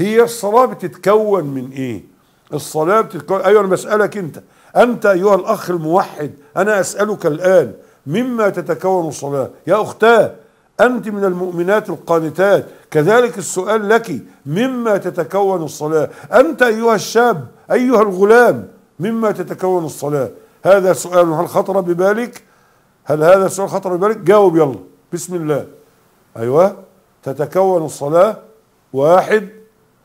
هي الصلاة بتتكون من ايه الصلاة بتتكون ايوه انا بسألك انت انت ايها الاخ الموحد انا اسألك الان مما تتكون الصلاة يا اختاه أنت من المؤمنات القانتات كذلك السؤال لك مما تتكون الصلاة أنت أيها الشاب أيها الغلام مما تتكون الصلاة هذا سؤال هل خطر ببالك هل هذا سؤال خطر ببالك جاوب يلا بسم الله أيوة تتكون الصلاة واحد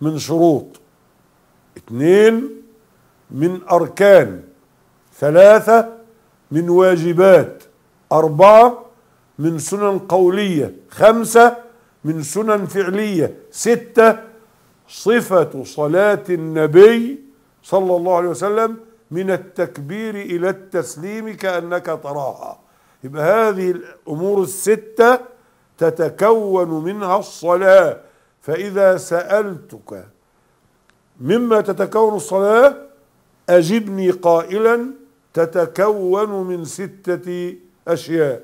من شروط اثنين من أركان ثلاثة من واجبات أربعة من سنن قولية خمسة من سنن فعلية ستة صفة صلاة النبي صلى الله عليه وسلم من التكبير إلى التسليم كأنك تراها يبقى هذه الأمور الستة تتكون منها الصلاة فإذا سألتك مما تتكون الصلاة أجبني قائلا تتكون من ستة أشياء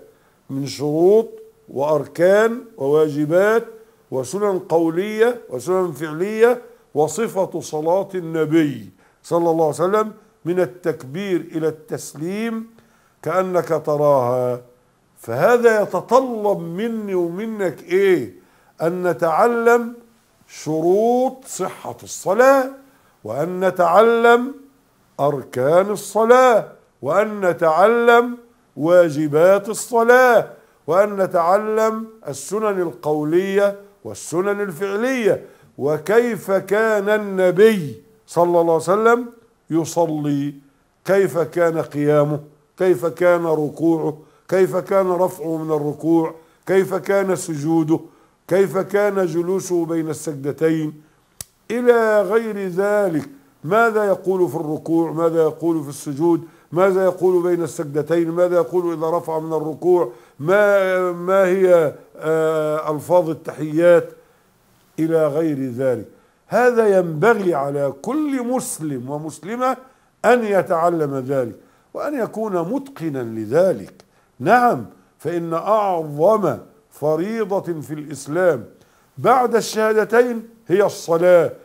من شروط وأركان وواجبات وسنن قولية وسنن فعلية وصفة صلاة النبي صلى الله عليه وسلم من التكبير إلى التسليم كأنك تراها فهذا يتطلب مني ومنك إيه أن نتعلم شروط صحة الصلاة وأن نتعلم أركان الصلاة وأن نتعلم واجبات الصلاة وأن نتعلم السنن القولية والسنن الفعلية وكيف كان النبي صلى الله عليه وسلم يصلي كيف كان قيامه كيف كان ركوعه كيف كان رفعه من الركوع كيف كان سجوده كيف كان جلوسه بين السجدتين إلى غير ذلك ماذا يقول في الركوع ماذا يقول في السجود ماذا يقول بين السجدتين ماذا يقول إذا رفع من الركوع ما, ما هي آه، ألفاظ التحيات إلى غير ذلك هذا ينبغي على كل مسلم ومسلمة أن يتعلم ذلك وأن يكون متقنا لذلك نعم فإن أعظم فريضة في الإسلام بعد الشهادتين هي الصلاة